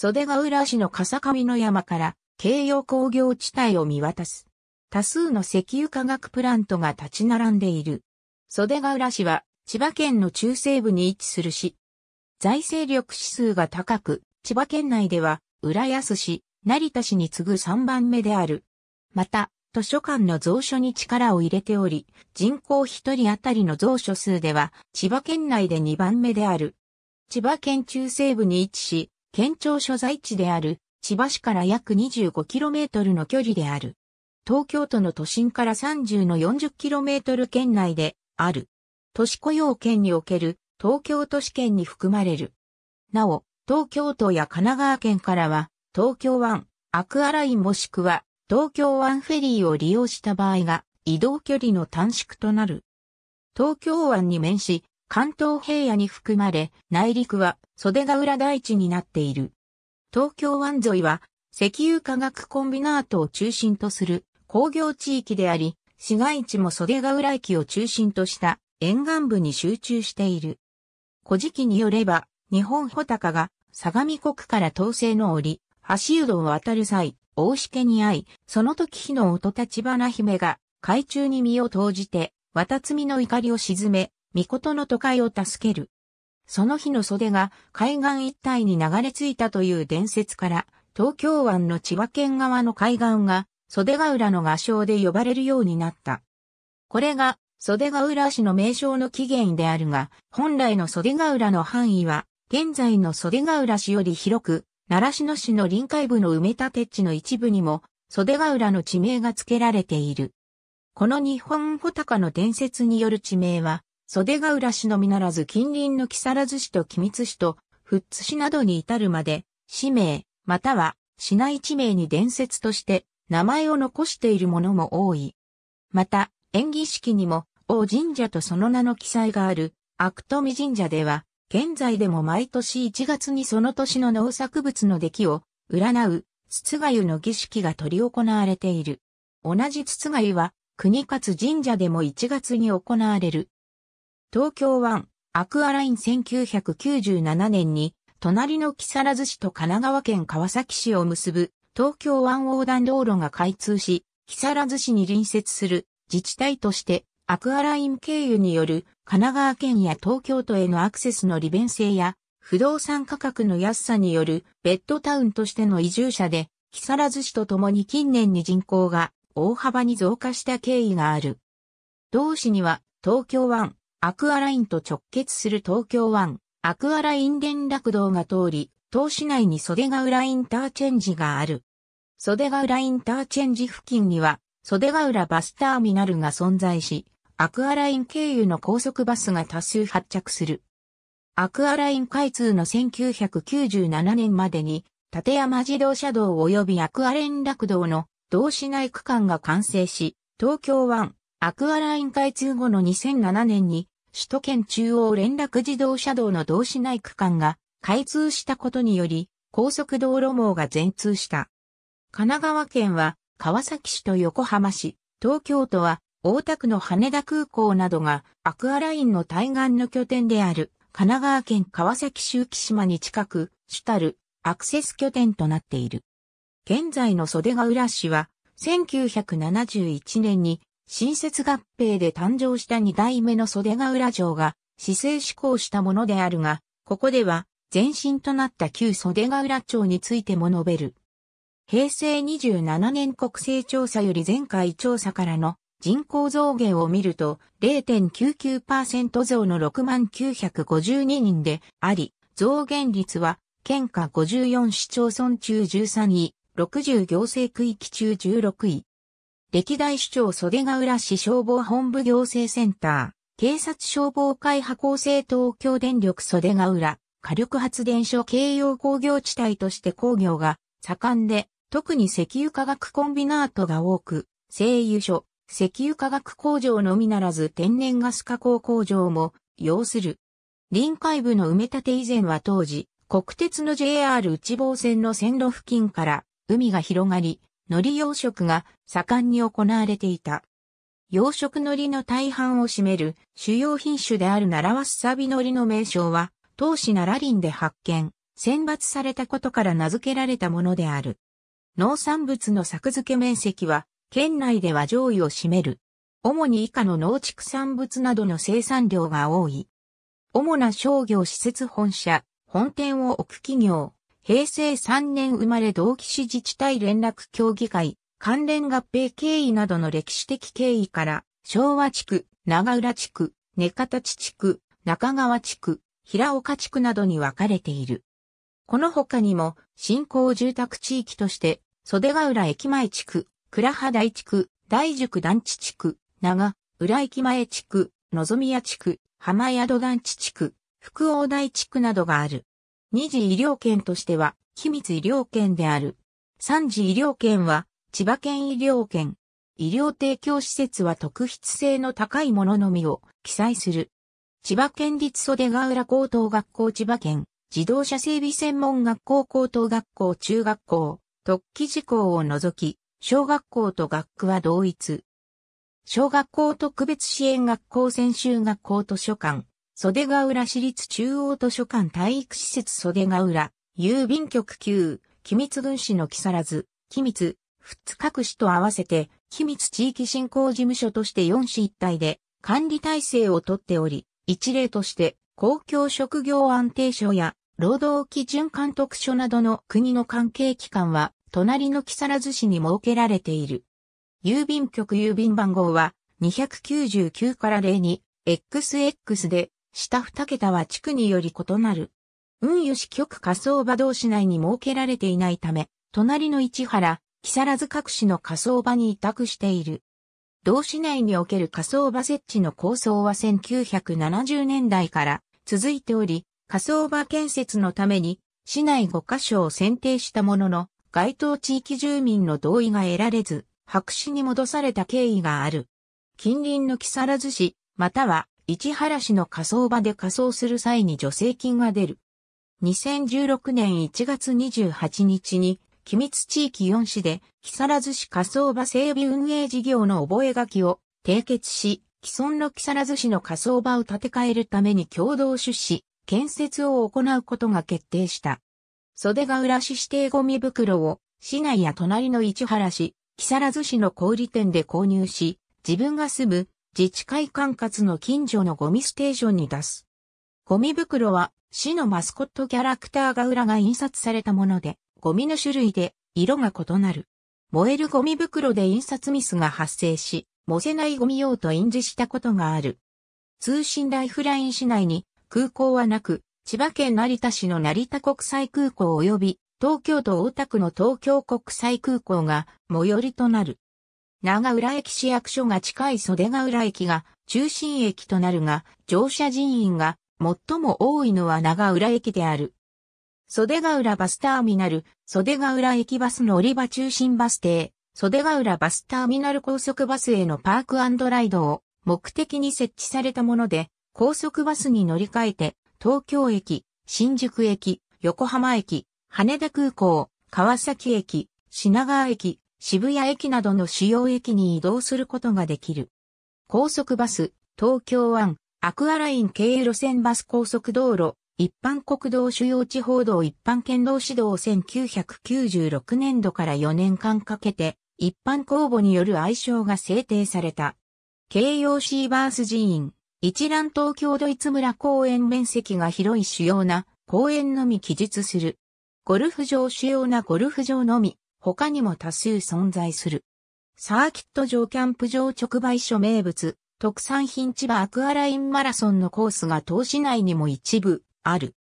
袖ヶ浦市の笠上の山から京葉工業地帯を見渡す。多数の石油化学プラントが立ち並んでいる。袖ヶ浦市は千葉県の中西部に位置する市。財政力指数が高く、千葉県内では浦安市、成田市に次ぐ3番目である。また、図書館の蔵書に力を入れており、人口1人当たりの蔵書数では千葉県内で2番目である。千葉県中西部に位置し、県庁所在地である千葉市から約 25km の距離である。東京都の都心から30の 40km 圏内である。都市雇用圏における東京都市圏に含まれる。なお、東京都や神奈川県からは、東京湾、アクアラインもしくは、東京湾フェリーを利用した場合が、移動距離の短縮となる。東京湾に面し、関東平野に含まれ、内陸は袖ヶ浦大地になっている。東京湾沿いは石油化学コンビナートを中心とする工業地域であり、市街地も袖ヶ浦駅を中心とした沿岸部に集中している。古事記によれば、日本穂高が相模国から統制の折、橋うを渡る際、大しけに会い、その時日の音立花姫が海中に身を投じて、渡積の怒りを沈め、御事の都会を助ける。その日の袖が海岸一帯に流れ着いたという伝説から、東京湾の千葉県側の海岸が、袖ヶ浦の画商で呼ばれるようになった。これが、袖ヶ浦市の名称の起源であるが、本来の袖ヶ浦の範囲は、現在の袖ヶ浦市より広く、奈良市の市の臨海部の埋め立て地の一部にも、袖ヶ浦の地名が付けられている。この日本穂高の伝説による地名は、袖ヶ浦市のみならず近隣の木更津市と君津市と富津市などに至るまで、市名、または市内地名に伝説として名前を残しているものも多い。また、演技式にも、王神社とその名の記載がある、悪富神社では、現在でも毎年1月にその年の農作物の出来を占う、筒がゆの儀式が執り行われている。同じ筒がゆは、国勝神社でも1月に行われる。東京湾アクアライン1997年に隣の木更津市と神奈川県川崎市を結ぶ東京湾横断道路が開通し、木更津市に隣接する自治体としてアクアライン経由による神奈川県や東京都へのアクセスの利便性や不動産価格の安さによるベッドタウンとしての移住者で木更津市とともに近年に人口が大幅に増加した経緯がある。同市には東京湾アクアラインと直結する東京湾、アクアライン連絡道が通り、東市内に袖ヶ浦インターチェンジがある。袖ヶ浦インターチェンジ付近には、袖ヶ浦バスターミナルが存在し、アクアライン経由の高速バスが多数発着する。アクアライン開通の1997年までに、立山自動車道及びアクア連絡道の同市内区間が完成し、東京湾、アクアライン開通後の2007年に、首都圏中央連絡自動車道の同市内区間が開通したことにより、高速道路網が全通した。神奈川県は、川崎市と横浜市、東京都は、大田区の羽田空港などが、アクアラインの対岸の拠点である、神奈川県川崎周期島に近く、主たるアクセス拠点となっている。現在の袖ヶ浦市は、1971年に新設合併で誕生した二代目の袖ヶ浦城が、市政施行したものであるが、ここでは、前身となった旧袖ヶ浦町についても述べる。平成27年国勢調査より前回調査からの人口増減を見ると0.99%増の6952人であり、増減率は県下54市町村中13位、60行政区域中16位、歴代市長袖ヶ浦市消防本部行政センター、警察消防会派構成東京電力袖ヶ浦、火力発電所京葉工業地帯として工業が盛んで、特に石油化学コンビナートが多く、製油所、石油化学工場のみならず天然ガス加工工場も要する。臨海部の埋め立て以前は当時、国鉄の JR 内房線の線路付近から海が広がり、海苔養殖が盛んに行われていた。養殖海苔の大半を占める主要品種である奈良わすさび海苔の名称は、当市奈良林で発見、選抜されたことから名付けられたものである。農産物の作付け面積は、県内では上位を占める。主に以下の農畜産物などの生産量が多い。主な商業施設本社、本店を置く企業、平成3年生まれ同期市自治体連絡協議会、関連合併経緯などの歴史的経緯から、昭和地区、長浦地区、根方地区、中川地区、平岡地区などに分かれている。この他にも、新興住宅地域として、袖ヶ浦駅前地区、倉葉台地区、大塾団地地区、長、浦駅前地区、のぞみ屋地区、浜宿団地地区、福王台地区などがある。二次医療圏としては、秘密医療圏である。三次医療圏は、千葉県医療圏。医療提供施設は特筆性の高いもののみを記載する。千葉県立袖ヶ浦高等学校千葉県自動車整備専門学校高等学校中学校特記事項を除き小学校と学区は同一小学校特別支援学校専修学校図書館袖ヶ浦市立中央図書館体育施設袖ヶ浦、郵便局旧、君津郡市の木更津、君津、富津各市と合わせて、君津地域振興事務所として4市一体で管理体制をとっており、一例として公共職業安定所や労働基準監督署などの国の関係機関は、隣の木更津市に設けられている。郵便局郵便番号は299から0に XX で下二桁は地区により異なる。運輸支局仮想場同市内に設けられていないため、隣の市原、木更津各市の仮想場に委託している。同市内における仮想場設置の構想は1970年代から続いており、仮想場建設のために市内5カ所を選定したものの、該当地域住民の同意が得られず、白紙に戻された経緯がある。近隣の木更津市、または市原市の火葬場で火葬する際に助成金が出る。2016年1月28日に、機密地域4市で、木更津市火葬場整備運営事業の覚書を締結し、既存の木更津市の火葬場を建て替えるために共同出資、建設を行うことが決定した。袖ヶ浦市指定ゴミ袋を、市内や隣の市原市、木更津市の小売店で購入し、自分が住む自治会管轄の近所のゴミステーションに出す。ゴミ袋は市のマスコットキャラクターが裏が印刷されたもので、ゴミの種類で色が異なる。燃えるゴミ袋で印刷ミスが発生し、燃せないゴミ用と印字したことがある。通信ライフライン市内に空港はなく、千葉県成田市の成田国際空港及び東京都大田区の東京国際空港が最寄りとなる。長浦駅市役所が近い袖ヶ浦駅が中心駅となるが、乗車人員が最も多いのは長浦駅である。袖ヶ浦バスターミナル、袖ヶ浦駅バス乗り場中心バス停、袖ヶ浦バスターミナル高速バスへのパークライドを目的に設置されたもので、高速バスに乗り換えて、東京駅、新宿駅、横浜駅、羽田空港、川崎駅、品川駅、渋谷駅などの主要駅に移動することができる。高速バス、東京湾、アクアライン経路線バス高速道路、一般国道主要地方道一般県道指導1996年度から4年間かけて、一般公募による愛称が制定された。京葉シーバース寺院、一覧東京ドイツ村公園面積が広い主要な公園のみ記述する。ゴルフ場主要なゴルフ場のみ、他にも多数存在する。サーキット場キャンプ場直売所名物、特産品千葉アクアラインマラソンのコースが東市内にも一部ある。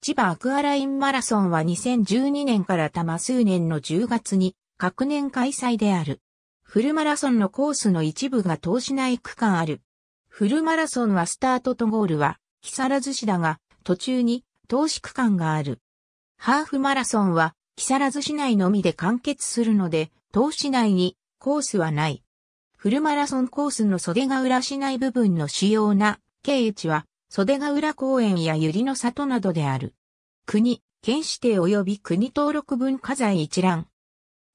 千葉アクアラインマラソンは2012年から多摩数年の10月に各年開催である。フルマラソンのコースの一部がしな内区間ある。フルマラソンはスタートとゴールは木更津市だが途中に投資区間がある。ハーフマラソンは木更津市内のみで完結するので、当市内にコースはない。フルマラソンコースの袖ヶ浦市内部分の主要な経由地は、袖ヶ浦公園や百合の里などである。国、県指定及び国登録文化財一覧。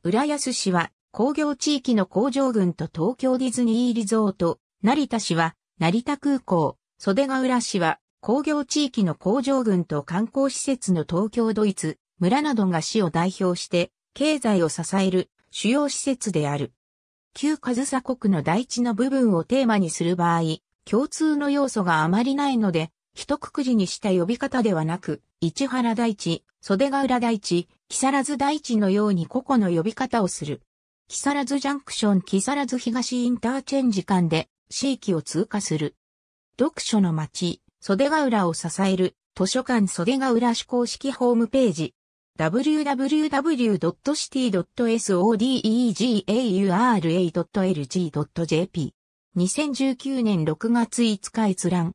浦安市は工業地域の工場群と東京ディズニーリゾート、成田市は成田空港、袖ヶ浦市は工業地域の工場群と観光施設の東京ドイツ、村などが市を代表して経済を支える主要施設である。旧上総国の大地の部分をテーマにする場合、共通の要素があまりないので、一括りにした呼び方ではなく、市原大地、袖ヶ浦大地、木更津大地のように個々の呼び方をする。木更津ジャンクション木更津東インターチェンジ間で、地域を通過する。読書の街、袖ヶ浦を支える、図書館袖ヶ浦市公式ホームページ、www.city.sodegaura.lg.jp。2019年6月5日閲覧。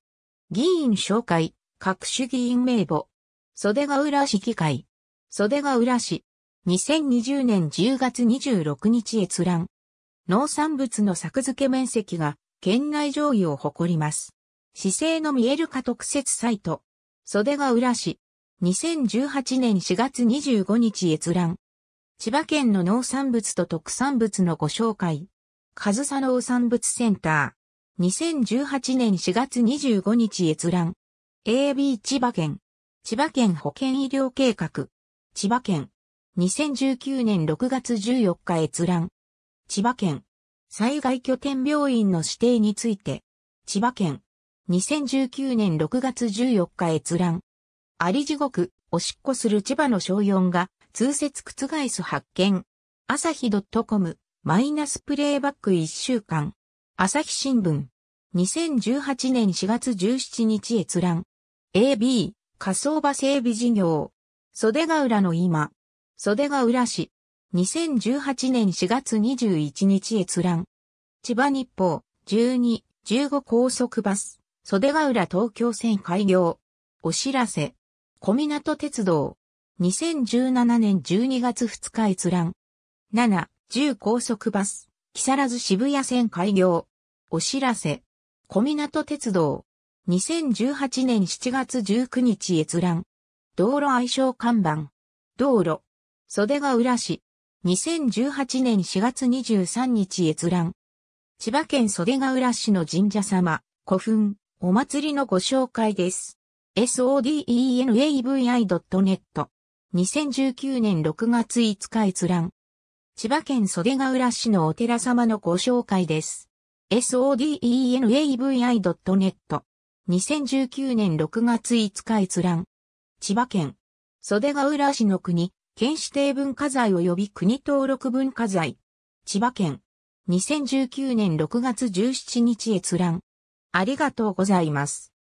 議員紹介、各種議員名簿。袖ヶ浦市議会。袖ヶ浦市。2020年10月26日閲覧。農産物の作付け面積が県内上位を誇ります。市政の見える化特設サイト。袖ヶ浦市。2018年4月25日閲覧。千葉県の農産物と特産物のご紹介。上総農産物センター。2018年4月25日閲覧。AB 千葉県。千葉県保健医療計画。千葉県。2019年6月14日閲覧。千葉県。災害拠点病院の指定について。千葉県。2019年6月14日閲覧。あり地獄、おしっこする千葉の小4が、通説覆す発見。朝日 .com、マイナスプレイバック1週間。朝日新聞。2018年4月17日閲覧。AB、仮想場整備事業。袖ヶ浦の今。袖ヶ浦市。2018年4月21日閲覧。千葉日報、12、15高速バス。袖ヶ浦東京線開業。お知らせ。小湊鉄道。2017年12月2日閲覧。7、10高速バス、木更津渋谷線開業。お知らせ。小湊鉄道。2018年7月19日閲覧。道路愛称看板。道路。袖ヶ浦市。2018年4月23日閲覧。千葉県袖ヶ浦市の神社様、古墳、お祭りのご紹介です。sodenavi.net。2019年6月5日閲覧。千葉県袖ヶ浦市のお寺様のご紹介です。sodenavi.net。2019年6月5日閲覧。千葉県袖ヶ浦市の国、県指定文化財及び国登録文化財。千葉県2019年6月17日閲覧。ありがとうございます。